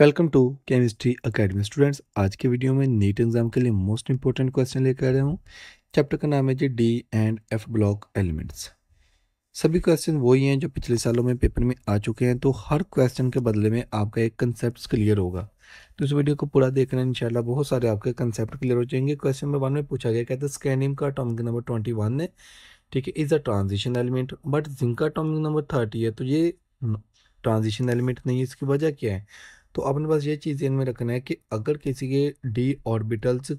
welcome to chemistry academy students आज के video में नीट एग्जाम के लिए मोस्ट इंपॉर्टेंट क्वेश्चन लेकर आ रहा हूँ चैप्टर का नाम है जी d and f block elements सभी क्वेश्चन वही हैं जो पिछले सालों में पेपर में आ चुके हैं तो हर क्वेश्चन के बदले में आपका एक कंसेप्ट क्लियर होगा तो इस वीडियो को पूरा देखना इंशाल्लाह बहुत सारे आपके कंसेप्ट क्लियर हो जाएंगे क्वेश्चन नंबर वन में पूछा गया कहते हैं स्कैनियम का अटोमिक नंबर ट्वेंटी वन है ठीक है is a transition element but zinc का अटोमिक नंबर थर्टी है तो ये ट्रांजिशन एलिमेंट नहीं है इसकी वजह क्या है तो अपने पास ये चीज़ ध्यान में रखना है कि अगर किसी के डी ऑर्बिटल्स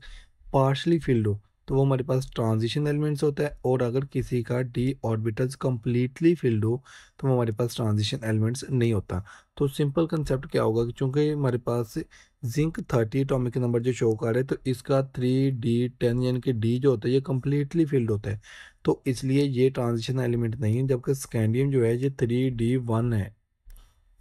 पार्शली फिल्ड हो तो वो हमारे पास ट्रांजिशन एलिमेंट्स होता है और अगर किसी का डी ऑर्बिटल्स कम्प्लीटली फिल्ड हो तो वो हमारे पास ट्रांजिशन एलिमेंट्स नहीं होता तो सिंपल कंसेप्ट क्या होगा कि चूँकि हमारे पास जिंक थर्टी एटॉमिक नंबर जो शो कर रहे तो इसका थ्री डी टेन यानी कि डी जो होता है ये कम्प्लीटली फिल्ड होता है तो इसलिए ये ट्रांजिशन एलिमेंट नहीं है जबकि स्कैंडियम जो है ये थ्री डी वन है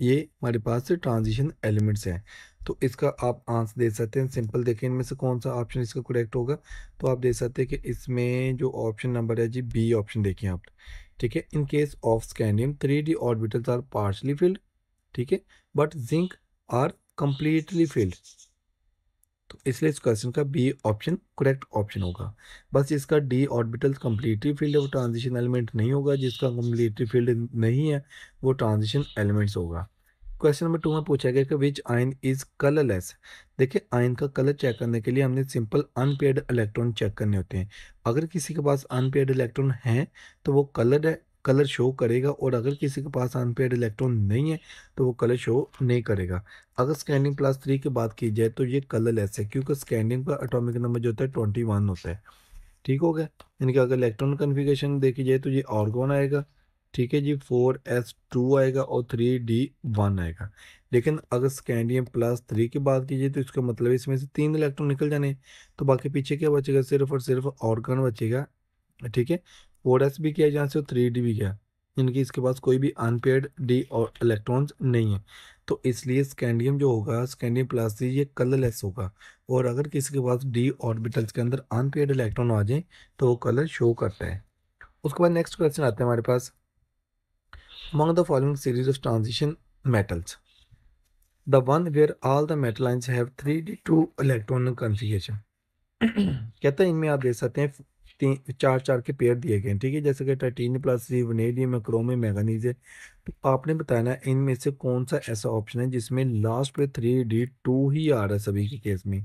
ये हमारे पास ट्रांजिशन एलिमेंट्स हैं तो इसका आप आंसर दे सकते हैं सिंपल देखें इनमें से कौन सा ऑप्शन इसका करेक्ट होगा तो आप देख सकते हैं कि इसमें जो ऑप्शन नंबर है जी बी ऑप्शन देखिए आप ठीक है in case of scandium three d orbitals are partially filled ठीक है but zinc are completely filled तो इसलिए इस क्वेश्चन का बी ऑप्शन करेक्ट ऑप्शन होगा बस इसका डी ऑर्बिटल कम्प्लीटरी फील्ड है वो ट्रांजिशन एलिमेंट नहीं होगा जिसका कम्प्लीटरी फील्ड नहीं है वो ट्रांजिशन एलिमेंट्स होगा क्वेश्चन नंबर टू में पूछा गया कि विच आयन इज कलरलेस देखिए आयन का कलर चेक करने के लिए हमने सिंपल अनपेड इलेक्ट्रॉन चेक करने होते हैं अगर किसी के पास अनपेड इलेक्ट्रॉन है तो वो कलर है कलर शो करेगा और अगर किसी के पास अनपेड इलेक्ट्रॉन नहीं है तो वो कलर शो नहीं करेगा अगर स्कैंडिंग प्लस थ्री की बात की जाए तो ये कलरलेस है क्योंकि स्कैंडिंग पर अटोमिक नंबर जो होता है ट्वेंटी वन होता है ठीक हो गया इनका अगर इलेक्ट्रॉन कन्फिगेशन देखी जाए तो ये ऑर्गोन आएगा ठीक है जी फोर एस टू आएगा और थ्री डी वन आएगा लेकिन अगर स्कैंडियम प्लस थ्री की बात की जाए तो इसका मतलब इसमें से तीन इलेक्ट्रॉन निकल जाने तो बाकी पीछे क्या बचेगा सिर्फ और सिर्फ ऑर्गन बचेगा ठीक है फोर एस भी किया जहाँ से थ्री डी भी किया इनकी इसके पास कोई भी अनपेड डी और इलेक्ट्रॉन्स नहीं है तो इसलिए स्कैंडियम जो होगा स्कैंडियम प्लस ये कलरलेस होगा और अगर किसी के पास डी ऑर्बिटल्स के अंदर अनपेड इलेक्ट्रॉन आ जाए तो वो कलर शो करता है उसके बाद नेक्स्ट क्वेश्चन आता है हमारे पास among following series of transition metals metals the one where all the have three d two electron configuration कहते हैं इनमें आप देख सकते हैं तीन चार चार के पेयर दिए गए हैं ठीक है जैसे कि टाइटेनियम प्लस जी वनेडियम क्रोम है तो आपने बताना इनमें से कौन सा ऐसा ऑप्शन है जिसमें लास्ट पे थ्री डी टू ही आ रहा है सभी के केस में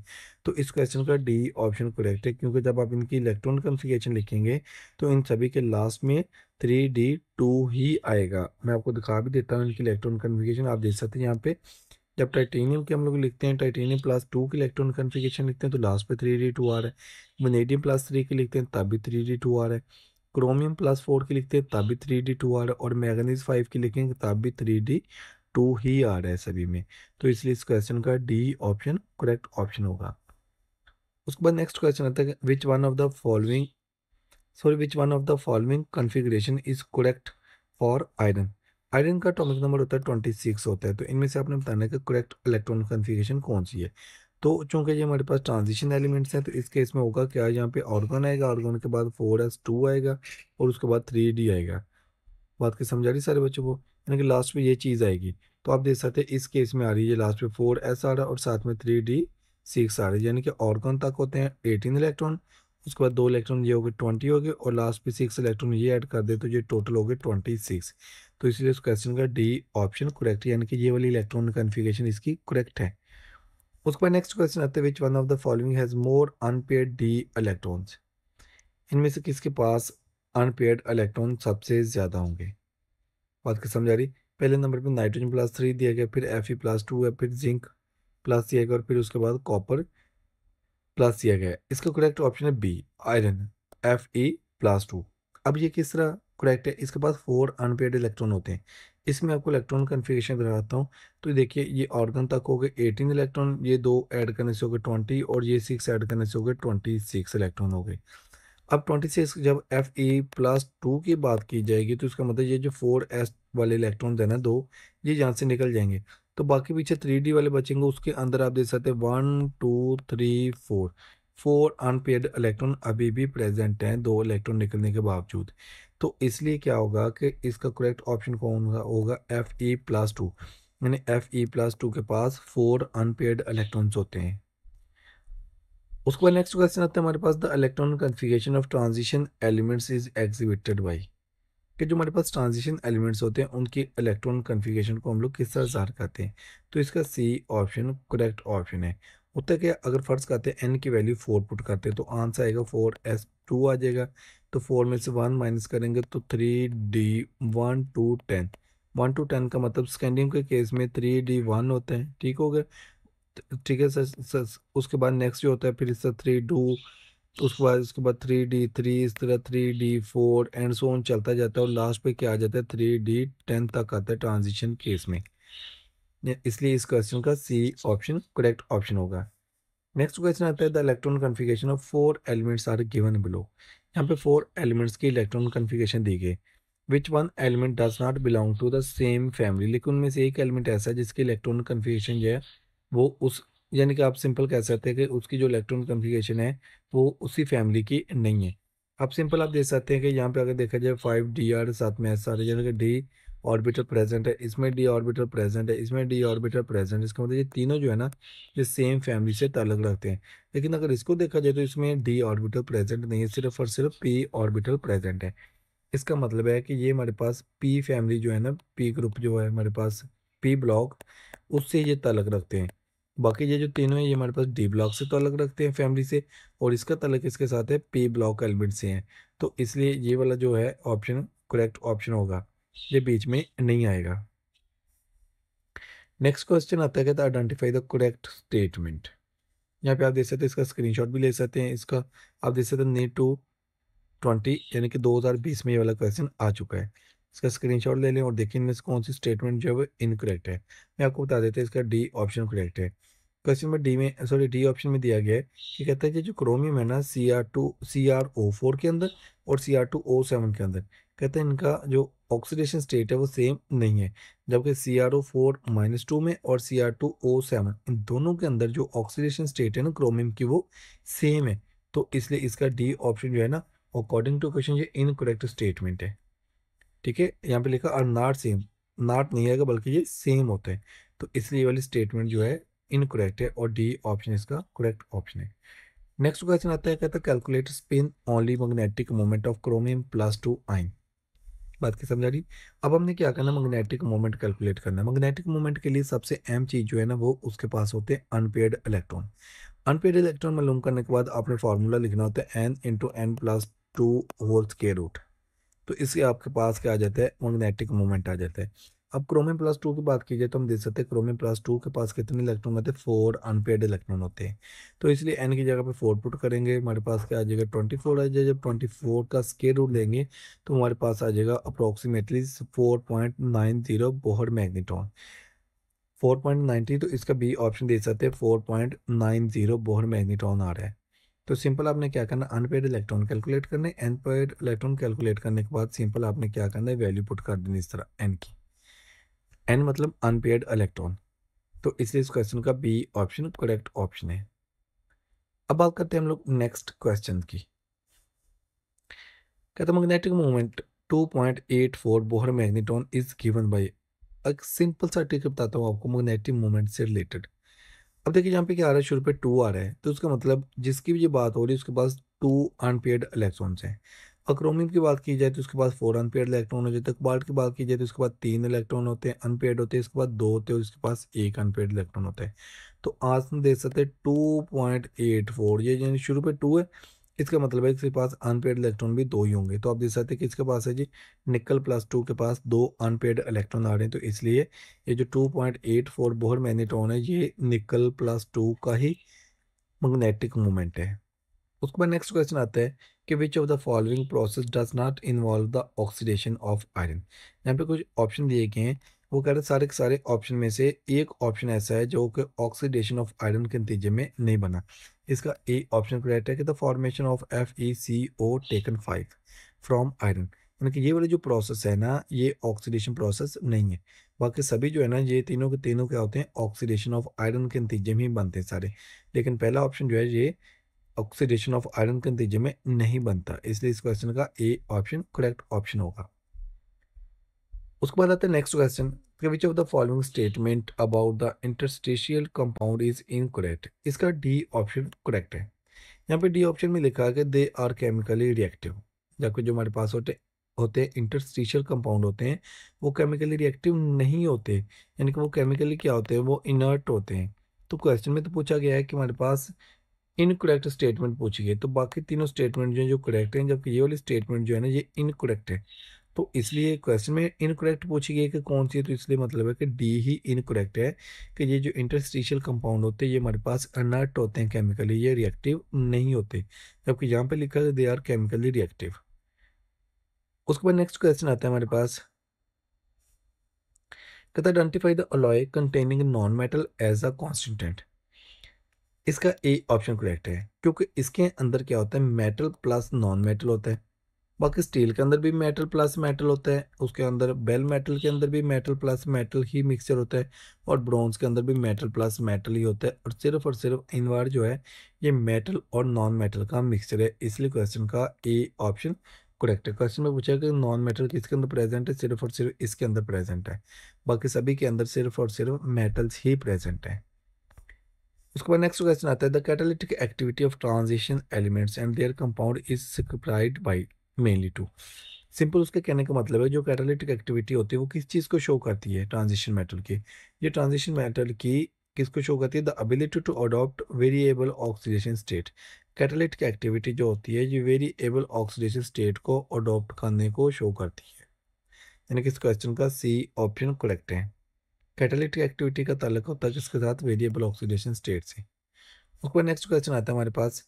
तो इस क्वेश्चन का डी ऑप्शन करेक्ट है क्योंकि जब आप इनकी इलेक्ट्रॉन कंसिकेशन लिखेंगे तो इन सभी के लास्ट में थ्री डी टू ही आएगा मैं आपको दिखा भी देता हूँ इनकी इलेक्ट्रॉन कन्फिकेशन आप देख सकते हैं यहाँ पे जब टाइटेनियम के हम लोग लिखते हैं टाइटेनियम प्लस टू की इलेक्ट्रॉन कन्फिगेशन लिखते हैं तो लास्ट पे थ्री डी टू आ रहा है वनेडियम प्लस थ्री के लिखते हैं तब भी थ्री डी टू आ रहा है क्रोमियम प्लस फोर के लिखते हैं तब भी थ्री डी टू आ रहा है और मैगनीज फाइव के लिखेंगे तब भी थ्री डी टू ही आ रहा है सभी में तो इसलिए इस क्वेश्चन का डी ऑप्शन करेक्ट ऑप्शन होगा उसके बाद नेक्स्ट क्वेश्चन आता है which one of the following sorry which one of the following configuration is correct for iron iron का अटोमिक नंबर होता है ट्वेंटी सिक्स होता है तो इनमें से आपने बताना है कि करेक्ट इलेक्ट्रॉन कन्फिगेशन कौन सी है तो चूंकि ये हमारे पास ट्रांजिशन एलिमेंट्स हैं तो इस केस में होगा क्या यहाँ पे ऑर्गन आएगा ऑर्गन के बाद फोर एस टू आएगा और उसके बाद थ्री डी आएगा बात की समझा रही सारे बच्चों को यानी कि लास्ट में ये चीज़ आएगी तो आप देख सकते हैं इस केस में आ रही है लास्ट में फोर एस आ रहा है और साथ में थ्री डी सिक्स आ रही है यानी कि ऑर्गन तक होते हैं एटीन इलेक्ट्रॉन उसके बाद दो इलेक्ट्रॉन ये हो गए ट्वेंटी हो गए और लास्ट पे सिक्स इलेक्ट्रॉन ये ऐड कर दे तो ये टोटल हो गए ट्वेंटी सिक्स तो इसलिए उस क्वेश्चन का डी ऑप्शन करेक्ट यानी कि ये वाली इलेक्ट्रॉन कन्फिगेशन इसकी करेक्ट है उसके बाद नेक्स्ट क्वेश्चन आते हैं which one of the following has more unpaired d electrons इनमें से किसके पास अनपेड इलेक्ट्रॉन सबसे ज़्यादा होंगे बात की समझ आ रही पहले नंबर पर नाइट्रोजन प्लस थ्री दिया गया फिर एफ प्लस टू है फिर जिंक प्लस दिया गया और फिर उसके बाद कॉपर प्लस दिया गया है इसका करेक्ट ऑप्शन है B iron F E plus two अब ये किस तरह करेक्ट है इसके पास फोर अनपेड इलेक्ट्रॉन होते हैं इसमें आपको इलेक्ट्रॉन कन्फिग्रेशन कराता हूँ तो देखिए ये ऑर्गन तक हो गए एटीन इलेक्ट्रॉन ये दो ऐड करने से हो गए ट्वेंटी और ये सिक्स ऐड करने से हो गए ट्वेंटी सिक्स इलेक्ट्रॉन हो गए अब ट्वेंटी सिक्स जब एफ ई प्लस टू की बात की जाएगी तो इसका मतलब ये जो फोर एस वाले इलेक्ट्रॉन है ना दो ये यहाँ से निकल जाएंगे तो बाकी पीछे थ्री वाले बचेंगे उसके अंदर आप देख सकते हैं one two three four four unpaired electron अभी भी प्रेजेंट हैं दो इलेक्ट्रॉन निकलने के बावजूद तो इसलिए क्या होगा कि इसका करेक्ट ऑप्शन कौन सा होगा एफ ई प्लस टू यानी एफ ई प्लस टू के पास फोर अनपेड इलेक्ट्रॉन्स होते हैं उसके बाद नेक्स्ट क्वेश्चन आता है हमारे पास the electron configuration of transition elements is exhibited by कि जो हमारे पास ट्रांजिशन एलिमेंट्स होते हैं उनकी इलेक्ट्रॉन कन्फिगेशन को हम लोग किस तरह ज़हर करते हैं तो इसका सी ऑप्शन करेक्ट ऑप्शन है होता क्या अगर फर्ज करते हैं एन की वैल्यू फोर पुट करते हैं तो आंसर आएगा फोर एस टू आ जाएगा तो फोर में से वन माइनस करेंगे तो three d one two ten one two ten का मतलब स्कैंडियम के केस में थ्री डी वन होते हैं ठीक हो गया तो, ठीक है सर उसके बाद नेक्स्ट जो होता है फिर इससे थ्री डू उसके बाद उसके बाद थ्री डी थ्री इस तरह three d four and so on चलता जाता है और लास्ट पे क्या आ जाता है थ्री डी टेन तक आता है ट्रांजिशन केस में इसलिए इस क्वेश्चन का सी ऑप्शन करेक्ट ऑप्शन होगा नेक्स्ट क्वेश्चन आता है the electron configuration of four elements are given below यहाँ पे फोर एलिमेंट्स की इलेक्ट्रॉन कन्फिगेशन दी गई which one element does not belong to the same family लेकिन उनमें से एक एलिमेंट ऐसा है जिसकी इलेक्ट्रॉन कन्फिगेशन जो है वो उस यानी कि आप सिंपल कह सकते हैं कि उसकी जो इलेक्ट्रॉन कन्फिगेशन है वो उसी फैमिली की नहीं है आप सिंपल आप देख सकते हैं कि यहाँ पे अगर देखा जाए फाइव डी आर साथ में ऐसा यानी कि डी ऑर्बिटल प्रेजेंट है इसमें डी ऑर्बिटल प्रेजेंट है इसमें डी ऑर्बिटल प्रेजेंट है इसका मतलब ये तीनों जो है ना ये सेम फैमिली से ताल्लुक रखते हैं लेकिन अगर इसको देखा जाए तो इसमें डी ऑर्बिटल प्रेजेंट नहीं है सिर्फ और सिर्फ पी ऑर्बिटल प्रेजेंट है इसका मतलब है कि ये हमारे पास पी फैमिली जो है ना पी ग्रुप जो है हमारे पास पी ब्लॉक उससे ये ताल्लुक रखते हैं बाकी ये जो तीनों है ये हमारे पास डी ब्लॉक से तो अलग रखते हैं फैमिली से और इसका तलक इसके साथ है पी ब्लॉक एलिमेंट से है तो इसलिए ये वाला जो है ऑप्शन करेक्ट ऑप्शन होगा ये बीच में नहीं आएगा नेक्स्ट क्वेश्चन आता है आइडेंटिफाई द करेक्ट स्टेटमेंट यहाँ पे आप देख सकते हैं इसका स्क्रीनशॉट भी ले सकते हैं इसका आप देख सकते हैं नीट टू ट्वेंटी यानी कि 2020 में ये वाला क्वेश्चन आ चुका है इसका स्क्रीनशॉट ले लें और देखिए इनमें से कौन सी स्टेटमेंट जो है वो इनकरेक्ट है मैं आपको बता देता हूँ इसका डी ऑप्शन करेक्ट है क्वेश्चन नंबर डी में सॉरी डी ऑप्शन में दिया गया है कि कहता है कि जो क्रोमियम है ना C R two C R O four के अंदर और C R two O seven के अंदर कहते हैं इनका जो ऑक्सीडेशन स्टेट है वो सेम नहीं है जबकि C R O four minus two में और C R two O seven इन दोनों के अंदर जो ऑक्सीडेशन स्टेट है ना क्रोमियम की वो सेम है तो इसलिए इसका डी ऑप्शन जो है ना अकॉर्डिंग टू क्वेश्चन ये इनकरेक्ट स्टेटमेंट है ठीक है यहाँ पे लिखा आर नॉट सेम नॉट नहीं आएगा बल्कि ये सेम होते हैं तो इसलिए वाली स्टेटमेंट जो है इनकोरेक्ट है और डी ऑप्शन इसका करेक्ट ऑप्शन है नेक्स्ट क्वेश्चन आता है कहता है calculate spin only magnetic moment of chromium plus two ion बात की समझा रही अब हमने क्या करना है मैग्नेटिक मोमेंट कैलकुलेट करना है मैग्नेटिक मोमेंट के लिए सबसे अहम चीज़ जो है ना वो उसके पास होते हैं अनपेड इलेक्ट्रॉन अनपेड इलेक्ट्रॉन मालूम करने के बाद आपने फार्मूला लिखना होता है n into n plus two whole's के रूट तो इससे आपके पास क्या आ जाता है मैग्नेटिक मोमेंट आ जाता है अब क्रोमियम प्लस टू की बात की जाए तो हम देख सकते हैं क्रोमियम प्लस टू के पास कितने इलेक्ट्रॉन होते हैं फोर अनपेड इलेक्ट्रॉन होते हैं तो इसलिए एन की जगह पे फोर पुट करेंगे हमारे पास क्या आ जाएगा ट्वेंटी फोर आ जाएगा जब ट्वेंटी फोर का स्केयर रूट लेंगे तो हमारे पास आ जाएगा approximately four point nine zero Bohr magneton four point ninety तो इसका बी ऑप्शन दे सकते हैं four point nine zero Bohr magneton आ रहा है तो सिंपल आपने क्या करना अनपेड इलेक्ट्रॉन कैलकुलेट करने अनपेड इलेक्ट्रॉन कैलकुलेट करने के बाद सिंपल आपने क्या करना है वैल्यू पुट कर देनी इस तरह एन की एन मतलब अनपेड इलेक्ट्रॉन तो इसलिए इस क्वेश्चन का बी ऑप्शन करेक्ट ऑप्शन है अब बात करते हैं हम लोग नेक्स्ट क्वेश्चन की कहते magnetic movement 2.84 Bohr magneton is given by एक सिंपल सा ट्रिक बताता हूँ आपको मैग्नेटिक मूवमेंट से रिलेटेड अब देखिए यहाँ पे क्या आ रहा है शुरू पे टू आ रहा है तो उसका मतलब जिसकी भी ये बात हो रही है उसके पास टू अनपेड इलेक्ट्रॉन्स हैं अक्रोमिन की बात की जाए तो उसके पास फोर अनपेड इलेक्ट्रॉन हो जाते हैं क्वार्ट की बात की जाए तो उसके पास तीन इलेक्ट्रॉन होते हैं अनपेड होते हैं इसके बाद दो होते हैं उसके पास एक अनपेड इलेक्ट्रॉन होते हैं तो आज हम देख सकते हैं टू पॉइंट एट फोर ये यानी शुरू पे टू है इसका मतलब है इसके पास अनपेड इलेक्ट्रॉन भी दो ही होंगे तो आप देख सकते हैं कि इसके पास है जी निकल प्लस टू के पास दो अनपेड इलेक्ट्रॉन आ रहे हैं तो इसलिए ये जो 2.84 point eight four Bohr magnetron है ये निकल प्लस टू का ही मैग्नेटिक मोमेंट है उसके बाद नेक्स्ट क्वेश्चन आता है कि which of the following process does not involve the oxidation of iron यहाँ पे कुछ ऑप्शन दिए गए हैं वो कह रहे सारे के सारे ऑप्शन में से एक ऑप्शन ऐसा है जो कि ऑक्सीडेशन ऑफ आयरन के नतीजे में नहीं बना इसका ए ऑप्शन करेक्ट है कि the formation of F E C O taken five from iron मतलब कि ये वाला जो प्रोसेस है ना ये ऑक्सीडेशन प्रोसेस नहीं है बाकी सभी जो है ना ये तीनों के तीनों क्या होते हैं ऑक्सीडेशन ऑफ आयरन के नतीजे में ही बनते हैं सारे लेकिन पहला ऑप्शन जो है ये ऑक्सीडेशन ऑफ आयरन के नतीजे में नहीं बनता इसलिए इस क्वेश्चन का ए ऑप्शन करेक्ट ऑप्शन होगा उसके बाद आता है नेक्स्ट क्वेश्चन कि which of the following statement about the interstitial compound is incorrect इसका डी ऑप्शन करेक्ट है यहाँ पे डी ऑप्शन में लिखा है कि दे आर केमिकली रिएक्टिव जबकि जो हमारे पास होते होते हैं इंटरस्टिशियल कंपाउंड होते हैं वो केमिकली रिएक्टिव नहीं होते यानी कि वो केमिकली क्या होते हैं वो इनर्ट होते हैं तो क्वेश्चन में तो पूछा गया है कि हमारे पास इनकोरेक्ट स्टेटमेंट पूछी गई तो बाकी तीनों स्टेटमेंट जो है जो करेक्ट हैं जबकि ये वाली स्टेटमेंट जो है ना ये इनकोरेक्ट है तो इसलिए क्वेश्चन में इनकोरेक्ट पूछी गई कि कौन सी है तो इसलिए मतलब है कि डी ही इनकोरेक्ट है कि ये जो इंटरस्टिशियल कंपाउंड होते हैं ये हमारे पास अनर्ट होते हैं केमिकली ये रिएक्टिव नहीं होते जबकि यहाँ पे लिखा है दे आर केमिकली रिएक्टिव उसके बाद नेक्स्ट क्वेश्चन आता है हमारे पास कहता identify the alloy containing non metal as a constant इसका ए ऑप्शन करेक्ट है क्योंकि इसके अंदर क्या होता है मेटल प्लस नॉन मेटल होता है बाकी स्टील के अंदर भी मेटल प्लस मेटल होता है उसके अंदर बेल मेटल के अंदर भी मेटल प्लस मेटल ही मिक्सचर होता है और ब्रॉन्ज के अंदर भी मेटल प्लस मेटल ही होता है और सिर्फ और सिर्फ इन बार जो है ये मेटल और नॉन मेटल का मिक्सचर है इसलिए क्वेश्चन का ए ऑप्शन करेक्ट है क्वेश्चन में पूछा कि नॉन मेटल किसके अंदर प्रेजेंट है सिर्फ और सिर्फ इसके अंदर प्रेजेंट है बाकी सभी के अंदर सिर्फ और सिर्फ मेटल्स ही प्रेजेंट है उसके बाद नेक्स्ट क्वेश्चन आता है the catalytic activity of transition elements and their compound is supplied by mainly to simple उसके कहने का मतलब है जो कैटालिटिक एक्टिविटी होती है वो किस चीज़ को शो करती है ट्रांजिशन मेटल की ये ट्रांजिशन मेटल की किसको शो करती है the ability to adopt variable oxidation state catalytic activity जो होती है ये वेरिएबल ऑक्सीडेशन स्टेट को अडॉप्ट करने को शो करती है यानी कि इस क्वेश्चन का सी ऑप्शन करेक्ट है कैटालिटिक एक्टिविटी का ताल्लुक होता है जिसके साथ वेरिएबल ऑक्सीडेशन स्टेट से उसके बाद नेक्स्ट क्वेश्चन आता है हमारे पास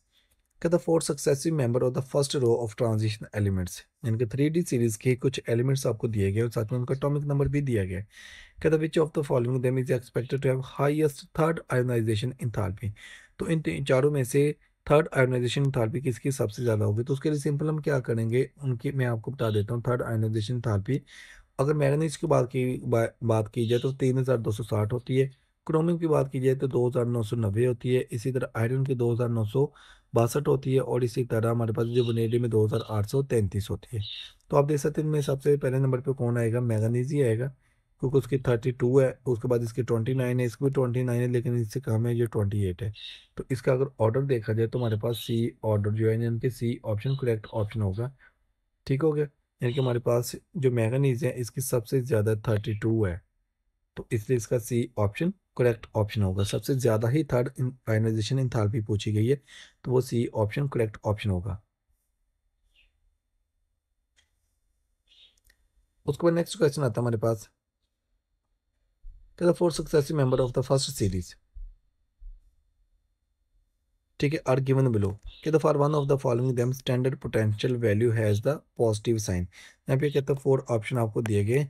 कि the fourth successive member of the first row of transition elements यानी कि थ्री डी सीरीज के कुछ एलिमेंट्स आपको दिए गए और साथ में उनका टॉमिक नंबर भी दिया गया कि the which of the following them is expected to have highest third ionisation enthalpy तो इन चारों में से थर्ड आयोनाइजेशन इंथाल्पी किसकी सबसे ज़्यादा होगी तो उसके लिए सिंपल हम क्या करेंगे उनकी मैं आपको बता देता हूँ थर्ड आयोनाइजेशन इंथाल्पी अगर मैगनीज की बात की बात की जाए तो तीन हज़ार दो सौ साठ होती है क्रोमियम की बात की जाए तो दो हज़ार नौ सौ नब्बे होती है इसी तरह आयरन की दो हज़ार नौ सौ बासठ होती है और इसी तरह हमारे पास जो बुनेडी में दो हज़ार आठ सौ तैंतीस होती है तो आप देख सकते हैं इनमें सबसे पहले नंबर पे कौन आएगा मैगनीज ही आएगा क्योंकि उसकी थर्टी टू है उसके बाद इसकी ट्वेंटी नाइन है इसकी भी ट्वेंटी नाइन है लेकिन इससे कम है ये ट्वेंटी एट है तो इसका अगर ऑर्डर देखा जाए तो हमारे पास सी ऑर्डर जो है यानी कि सी ऑप्शन करेक्ट ऑप्शन होगा ठीक हो गया यानी कि हमारे पास जो मैगनीज है इसकी सबसे ज़्यादा थर्टी टू है तो इसलिए इसका सी ऑप्शन करेक्ट ऑप्शन होगा सबसे ज़्यादा ही थर्ड आयनाइजेशन इंथाल्पी पूछी गई है तो वो सी ऑप्शन करेक्ट ऑप्शन होगा उसके बाद नेक्स्ट क्वेश्चन आता है हमारे पास four successive member of the first series ठीक है आर गिवन बिलो कि the four one of the following them standard potential value has the positive sign यहाँ पे कहते हैं फोर ऑप्शन आपको दिए गए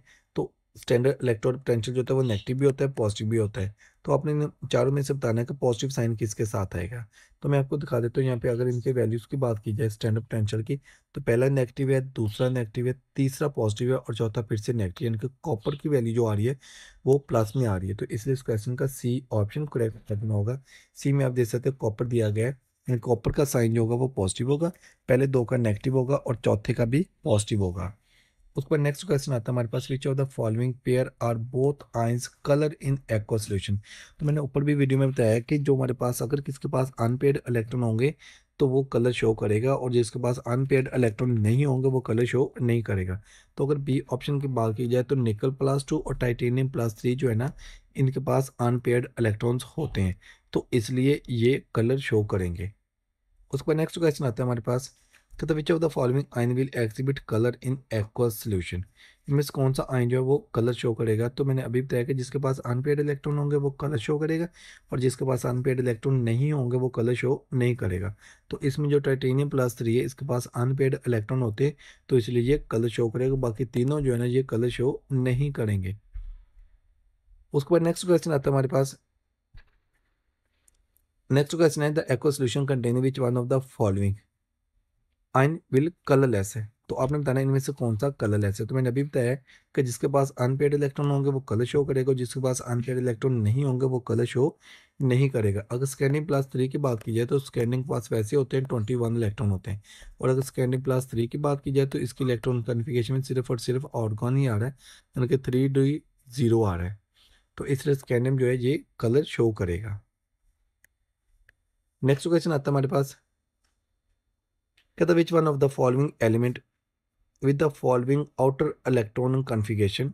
स्टैंडर्ड इलेक्ट्रोड पोटेंशियल जो होता है वो नेगेटिव भी होता है पॉजिटिव भी होता है तो आपने इन चारों में से बताना है कि पॉजिटिव साइन किसके साथ आएगा तो मैं आपको दिखा देता हूँ यहाँ पे अगर इनके वैल्यूज़ की बात की जाए स्टैंडर्ड पोटेंशियल की तो पहला नेगेटिव है दूसरा नेगेटिव है तीसरा पॉजिटिव है और चौथा फिर से नेगेटिव यानी कि कॉपर की वैल्यू जो आ रही है वो प्लस में आ रही है तो इसलिए इस क्वेश्चन का सी ऑप्शन करेक्ट करना होगा सी में आप देख सकते हो कॉपर दिया गया है कॉपर का साइन जो होगा वो पॉजिटिव होगा पहले दो का नेगेटिव होगा और चौथे का भी पॉजिटिव होगा उसके बाद नेक्स्ट क्वेश्चन आता है हमारे पास which of the following pair are both ions colour in aqueous solution तो मैंने ऊपर भी वीडियो में बताया कि जो हमारे पास अगर किसके पास अनपेड इलेक्ट्रॉन होंगे तो वो कलर शो करेगा और जिसके पास अनपेड इलेक्ट्रॉन नहीं होंगे वो कलर शो नहीं करेगा तो अगर बी ऑप्शन की बात की जाए तो निकल प्लस टू और टाइटेनियम प्लस थ्री जो है ना इनके पास अनपेड इलेक्ट्रॉन्स होते हैं तो इसलिए ये कलर शो करेंगे उसके बाद नेक्स्ट क्वेश्चन आता है हमारे पास कहते which of the following ion will exhibit colour in aqua solution इनमें से कौन सा आइन जो है वो कलर शो करेगा तो मैंने अभी बताया कि जिसके पास अनपेड इलेक्ट्रॉन होंगे वो कलर शो करेगा और जिसके पास अनपेड इलेक्ट्रॉन नहीं होंगे वो कलर शो नहीं करेगा तो इसमें जो टाइटेनियम प्लस थ्री है इसके पास अनपेड इलेक्ट्रॉन होते हैं तो इसलिए ये कलर शो करेगा बाकी तीनों जो है ना ये कलर शो नहीं करेंगे उसके बाद नेक्स्ट क्वेश्चन आता है हमारे पास नेक्स्ट क्वेश्चन है the aqua solution contain which one of the following an will colourless है तो आपने बताना इनमें से कौन सा कलरलेस है तो मैंने अभी बताया कि जिसके पास अनपेड इलेक्ट्रॉन होंगे वो कलर शो करेगा जिसके पास अनपेड इलेक्ट्रॉन नहीं होंगे वो कलर शो नहीं करेगा अगर स्कैनिंग प्लस थ्री की बात की जाए तो स्कैनिंग पास वैसे होते हैं ट्वेंटी वन इलेक्ट्रॉन होते हैं और अगर स्कैनिंग प्लस थ्री की बात की जाए तो इसकी इलेक्ट्रॉन कन्फिगेशन में सिर्फ और सिर्फ ऑर्गन ही आ रहा है यानी कि थ्री डी जीरो आ रहा है तो इस तरह स्कैनिंग जो है ये कलर शो करेगा नेक्स्ट क्वेश्चन आता है हमारे पास कहता which one of the following element with the following outer electron configuration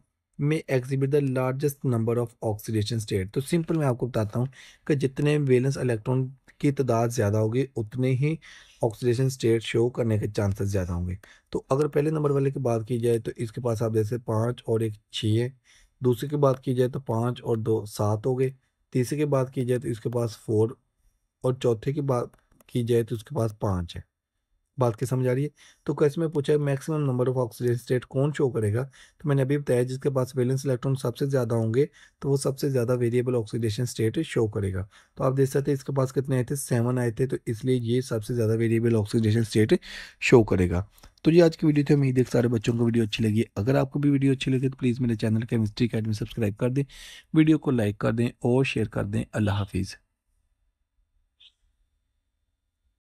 में exhibit the largest number of oxidation state तो सिंपल मैं आपको बताता हूँ कि जितने वेलेंस इलेक्ट्रॉन की तादाद ज़्यादा होगी उतने ही ऑक्सीडेशन स्टेट शो करने के चांसेस ज़्यादा होंगे तो अगर पहले नंबर वाले की बात की जाए तो इसके पास आप जैसे पाँच और एक छः है दूसरे की बात की जाए तो पाँच और दो सात हो गए तीसरे की बात की जाए तो इसके पास फोर और चौथे की बात की जाए तो इसके पास पाँच है बात की समझ आ रही है तो क्वेश्चन में पूछा है maximum number of oxygen state कौन शो करेगा तो मैंने अभी बताया जिसके पास वेलेंस इलेक्ट्रॉन सबसे ज़्यादा होंगे तो वो सबसे ज़्यादा वेरिएबल ऑक्सीडेशन स्टेट शो करेगा तो आप देख सकते हैं इसके पास कितने आए थे सेवन आए थे तो इसलिए ये सबसे ज़्यादा वेरिएबल ऑक्सीडेशन स्टेट शो करेगा तो ये आज की वीडियो थी मेरी देख सारे बच्चों को वीडियो अच्छी लगी अगर आपको भी वीडियो अच्छी लगी तो प्लीज़ मेरे चैनल केमिस्ट्री अकेडमी सब्सक्राइब कर दें वीडियो को लाइक कर दें और शेयर कर दें अल्लाह हाफिज़